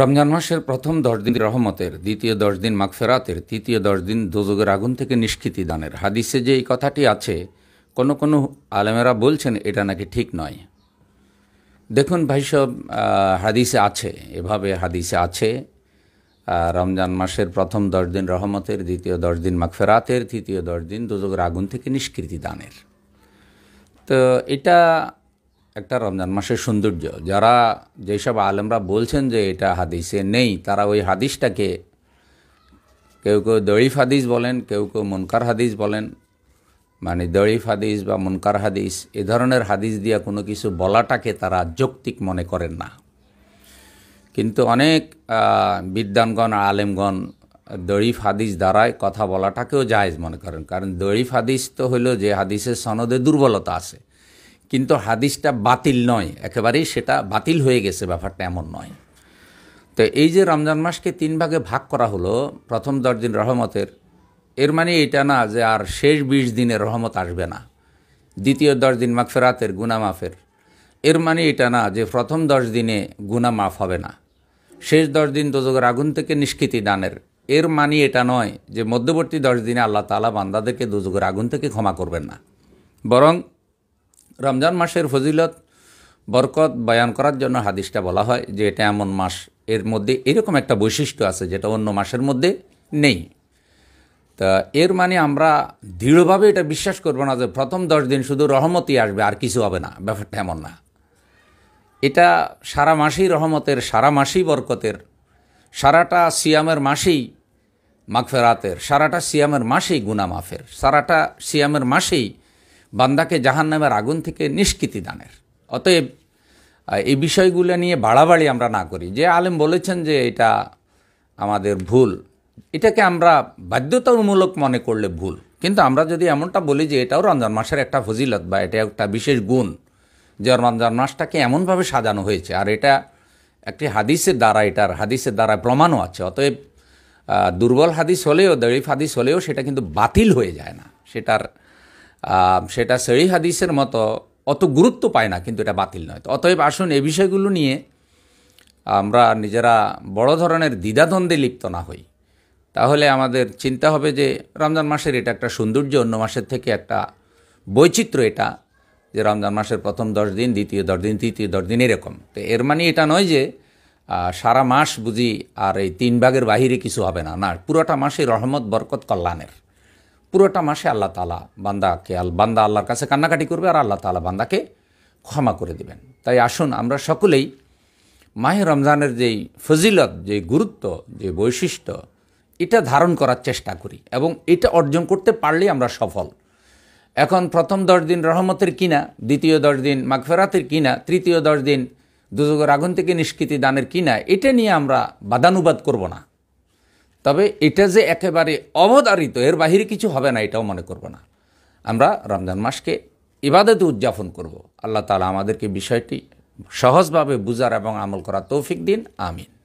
রমজান মাসের প্রথম দশ দিন রহমতের দ্বিতীয় দশ দিন মাগফেরাতের তৃতীয় দশ দিন দুযোগের আগুন থেকে নিষ্কৃতি দানের হাদিসে যে এই কথাটি আছে কোনো কোনো আলেমেরা বলছেন এটা নাকি ঠিক নয় দেখুন ভাই সব হাদিসে আছে এভাবে হাদিসে আছে রমজান মাসের প্রথম দশ দিন রহমতের দ্বিতীয় দশ দিন মাগফেরাতের তৃতীয় দশ দিন দুযোগের আগুন থেকে নিষ্কৃতি দানের তো এটা একটা রমজান মাসের সৌন্দর্য যারা যেসব আলেমরা বলছেন যে এটা হাদিসে নেই তারা ওই হাদিসটাকে কেউ কেউ দড়িফ হাদিস বলেন কেউ কেউ মুনকার হাদিস বলেন মানে দড়িফ হাদিস বা মনকার হাদিস এ ধরনের হাদিস দিয়া কোনো কিছু বলাটাকে তারা যৌক্তিক মনে করেন না কিন্তু অনেক বিদ্যানগণ আলেমগণ দড়িফ হাদিস দ্বারায় কথা বলাটাকেও জায়েজ মনে করেন কারণ দড়িফ হাদিস তো হলো যে হাদিসের সনদে দুর্বলতা আছে কিন্তু হাদিসটা বাতিল নয় একেবারেই সেটা বাতিল হয়ে গেছে ব্যাপারটা এমন নয় তো এই যে রমজান মাসকে তিন ভাগে ভাগ করা হলো প্রথম দশ দিন রহমতের এর মানে এটা না যে আর শেষ বিশ দিনে রহমত আসবে না দ্বিতীয় দশ দিন মাগফেরাতের গুনা মাফের এর মানে এটা না যে প্রথম দশ দিনে গুনা মাফ হবে না শেষ দশ দিন দোজগের আগুন থেকে নিষ্কৃতি দানের এর মানে এটা নয় যে মধ্যবর্তী দশ দিনে আল্লাহ তালা বান্দাদেরকে দুজগের আগুন থেকে ক্ষমা করবেন না বরং রমজান মাসের ফজিলত বরকত বয়ান করার জন্য হাদিসটা বলা হয় যে এটা এমন মাস এর মধ্যে এরকম একটা বৈশিষ্ট্য আছে যেটা অন্য মাসের মধ্যে নেই তা এর মানে আমরা দৃঢ়ভাবে এটা বিশ্বাস করব না যে প্রথম দশ দিন শুধু রহমতই আসবে আর কিছু হবে না ব্যাপারটা এমন না এটা সারা মাসেই রহমতের সারা মাসেই বরকতের সারাটা সিয়ামের মাসেই মাগফেরাতের সারাটা সিয়ামের মাসেই গুনা মাফের সারাটা সিয়ামের মাসেই বান্দাকে জাহান নামের আগুন থেকে নিষ্কৃতি দানের অতএব এই বিষয়গুলো নিয়ে বাড়াবাড়ি আমরা না করি যে আলেম বলেছেন যে এটা আমাদের ভুল এটাকে আমরা বাধ্যতামূলক মনে করলে ভুল কিন্তু আমরা যদি এমনটা বলি যে এটাও রমজান মাসের একটা ফজিলত বা এটা একটা বিশেষ গুণ যে রমজান মাসটাকে এমনভাবে সাজানো হয়েছে আর এটা একটি হাদিসের দ্বারা এটার হাদিসের দ্বারা প্রমাণও আছে অতএব দুর্বল হাদিস হলেও দরিফ হাদিস হলেও সেটা কিন্তু বাতিল হয়ে যায় না সেটার সেটা সেই হাদিসের মতো অত গুরুত্ব পায় না কিন্তু এটা বাতিল নয় অতএব আসুন এ বিষয়গুলো নিয়ে আমরা নিজেরা বড় ধরনের দ্বিধাদ্বন্দ্বে লিপ্ত না হই তাহলে আমাদের চিন্তা হবে যে রমজান মাসের এটা একটা সৌন্দর্য অন্য মাসের থেকে একটা বৈচিত্র্য এটা যে রমজান মাসের প্রথম দশ দিন দ্বিতীয় দশ দিন তৃতীয় দশ দিন এরকম তো এর মানে এটা নয় যে সারা মাস বুঝি আর এই তিন ভাগের বাহিরে কিছু হবে না না পুরোটা মাসে রহমত বরকত কল্যাণের পুরোটা মাসে আল্লাহ তালা বান্দাকে আল বান্দা আল্লাহর কাছে কান্নাকাটি করবে আর আল্লাহ তালা বান্দাকে ক্ষমা করে দেবেন তাই আসুন আমরা সকলেই মাহে রমজানের যেই ফজিলত যে গুরুত্ব যে বৈশিষ্ট্য এটা ধারণ করার চেষ্টা করি এবং এটা অর্জন করতে পারলেই আমরা সফল এখন প্রথম দশ দিন রহমতের কিনা দ্বিতীয় দশ দিন মাঘফেরাতের কিনা তৃতীয় দশ দিন দুজগর আগুন থেকে নিষ্কৃতি দানের কিনা এটা নিয়ে আমরা বাদানুবাদ করব না তবে এটা যে একেবারে অবধারিত এর বাহিরে কিছু হবে না এটাও মনে করব না আমরা রমজান মাসকে ইবাদতে উদযাপন করব আল্লাহ তালা আমাদেরকে বিষয়টি সহজভাবে বুঝার এবং আমল করা তৌফিক দিন আমিন